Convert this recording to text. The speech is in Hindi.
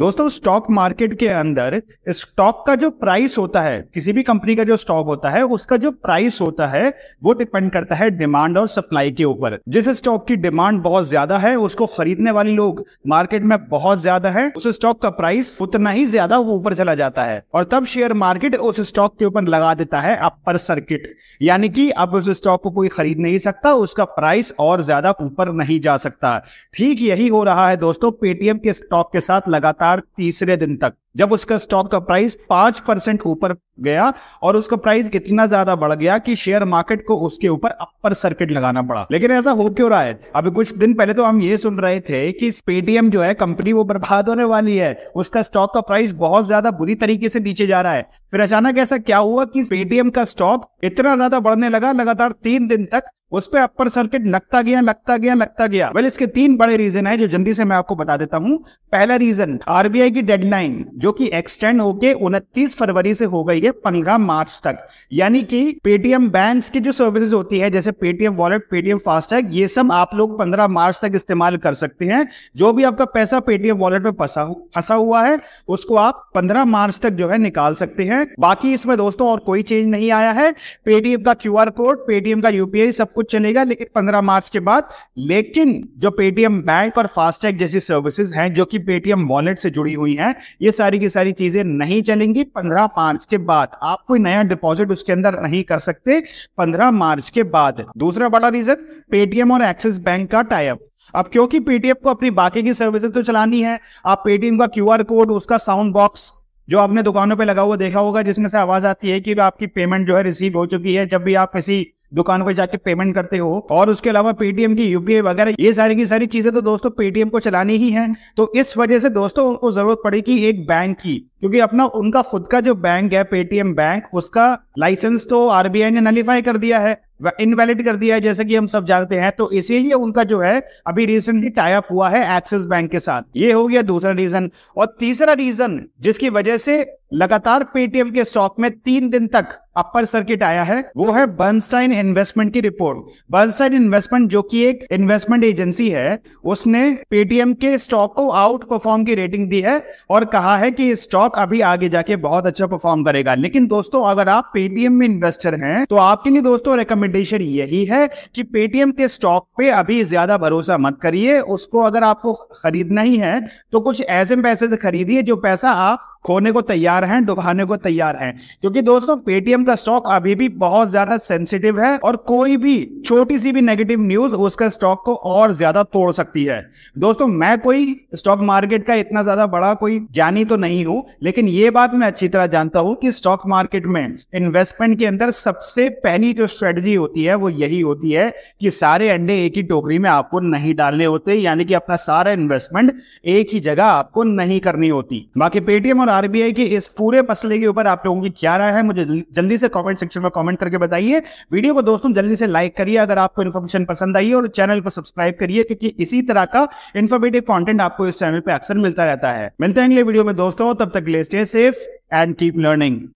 दोस्तों स्टॉक मार्केट के अंदर स्टॉक का जो प्राइस होता है किसी भी कंपनी का जो स्टॉक होता है उसका जो प्राइस होता है वो डिपेंड करता है डिमांड और सप्लाई के ऊपर जिस स्टॉक की डिमांड बहुत ज्यादा है उसको खरीदने वाले लोग मार्केट में बहुत ज्यादा है उस स्टॉक का प्राइस उतना ही ज्यादा ऊपर चला जाता है और तब शेयर मार्केट उस स्टॉक के ऊपर लगा देता है अपर सर्किट यानी कि अब उस स्टॉक को कोई खरीद नहीं सकता उसका प्राइस और ज्यादा ऊपर नहीं जा सकता ठीक यही हो रहा है दोस्तों पेटीएम के स्टॉक के साथ लगातार लगातार तीसरे दिन तक जब उसका स्टॉक का प्राइस पांच परसेंट ऊपर गया और उसका प्राइस इतना ज्यादा बढ़ गया कि शेयर मार्केट को उसके ऊपर अपर सर्किट लगाना पड़ा लेकिन ऐसा हो क्यों रहा है अभी कुछ दिन पहले तो हम ये सुन रहे थे कि पेटीएम जो है कंपनी वो बर्बाद होने वाली है उसका स्टॉक का प्राइस बहुत ज्यादा बुरी तरीके से नीचे जा रहा है फिर अचानक ऐसा क्या हुआ कि पेटीएम का स्टॉक इतना ज्यादा बढ़ने लगा लगातार तीन दिन तक उस पर अपर सर्किट लगता गया लगता गया लगता गया वेल इसके तीन बड़े रीजन है जो जल्दी से मैं आपको बता देता हूं पहला रीजन आरबीआई की डेडलाइन जो कि एक्सटेंड होके 29 फरवरी से हो गई है 15 मार्च तक यानी कि पेटीएम बैंक की जो सर्विसेज होती है जैसे पेटीएम वॉलेट पेटीएम फास्टैग ये सब आप लोग पंद्रह मार्च तक इस्तेमाल कर सकते हैं जो भी आपका पैसा पेटीएम वॉलेट में फंसा हुआ है उसको आप पंद्रह मार्च तक जो है निकाल सकते हैं बाकी इसमें दोस्तों और कोई चेंज नहीं आया है पेटीएम का क्यू कोड पेटीएम का यूपीआई सब कुछ चलेगा लेकिन 15 मार्च के बाद लेकिन जो पेटीएम बैंक और फास्टैग जैसी सर्विसेज हैं जो कि पेटीएम वॉलेट से जुड़ी हुई हैं ये सारी की सारी चीजें नहीं चलेंगी 15 मार्च के बाद आप कोई नया डिपॉजिट उसके अंदर नहीं कर सकते 15 मार्च के बाद दूसरा बड़ा रीजन पेटीएम और एक्सिस बैंक का टाइप अब क्योंकि पेटीएम को अपनी बाकी की सर्विसेज तो चलानी है आप पेटीएम का क्यू कोड उसका साउंड बॉक्स जो आपने दुकानों पे लगा हुआ देखा होगा जिसमें से आवाज आती है कि आपकी पेमेंट जो है रिसीव हो चुकी है जब भी आप किसी दुकान पर जाके पेमेंट करते हो और उसके अलावा पेटीएम की यूपीआई वगैरह ये सारी की सारी चीजें तो दोस्तों पेटीएम को चलानी ही है तो इस वजह से दोस्तों उनको जरूरत पड़ेगी एक बैंक की क्योंकि अपना उनका खुद का जो बैंक है पेटीएम बैंक उसका लाइसेंस तो आरबीआई ने नलीफाई कर दिया है इनवैलिड कर दिया है जैसे कि हम सब जानते हैं तो इसीलिए उनका जो है अभी रिसेंटली टाइप हुआ है एक्सिस बैंक के साथ ये हो गया दूसरा रीजन और तीसरा रीजन जिसकी वजह से लगातार पेटीएम के स्टॉक में तीन दिन तक अपर सर्किट आया है वो है बर्नस्टाइन इन्वेस्टमेंट की रिपोर्ट बर्नस्टाइन इन्वेस्टमेंट जो कि एक इन्वेस्टमेंट एजेंसी है उसने पेटीएम के स्टॉक को आउट परफॉर्म की रेटिंग दी है और कहा है कि स्टॉक अभी आगे जाके बहुत अच्छा परफॉर्म करेगा लेकिन दोस्तों अगर आप पेटीएम में इन्वेस्टर हैं तो आपके लिए दोस्तों रिकमेंड रिकमेंडेशन यही है कि पेटीएम के स्टॉक पे अभी ज्यादा भरोसा मत करिए उसको अगर आपको खरीदना ही है तो कुछ ऐसे पैसे से खरीदिए जो पैसा आप खोने को तैयार हैं डुबाने को तैयार हैं क्योंकि दोस्तों पेटीएम का स्टॉक अभी भी बहुत ज्यादा सेंसिटिव है और कोई भी छोटी सी भी नेगेटिव न्यूज उसका स्टॉक को और ज्यादा तोड़ सकती है दोस्तों मैं कोई स्टॉक मार्केट का इतना ज्यादा बड़ा कोई ज्ञानी तो नहीं हूं लेकिन ये बात मैं अच्छी तरह जानता हूं कि स्टॉक मार्केट में इन्वेस्टमेंट के अंदर सबसे पहली जो स्ट्रेटजी होती है वो यही होती है कि सारे अंडे एक ही टोकरी में आपको नहीं डालने होते यानी कि अपना सारा इन्वेस्टमेंट एक ही जगह आपको नहीं करनी होती बाकी पेटीएम और आरबीआई के इस पूरे मसले के ऊपर आप लोगों की क्या राय है मुझे जल्दी से कमेंट सेक्शन में कमेंट करके बताइए वीडियो को दोस्तों जल्दी से लाइक करिए अगर आपको इन्फॉर्मेशन पसंद आई और चैनल को सब्सक्राइब करिए क्योंकि इसी तरह का इन्फॉर्मेटिव कॉन्टेंट आपको इस चैनल पर अक्सर मिलता रहता है मिलते हैं अगले वीडियो में दोस्तों तब तक ले सेफ एंड कीप लर्निंग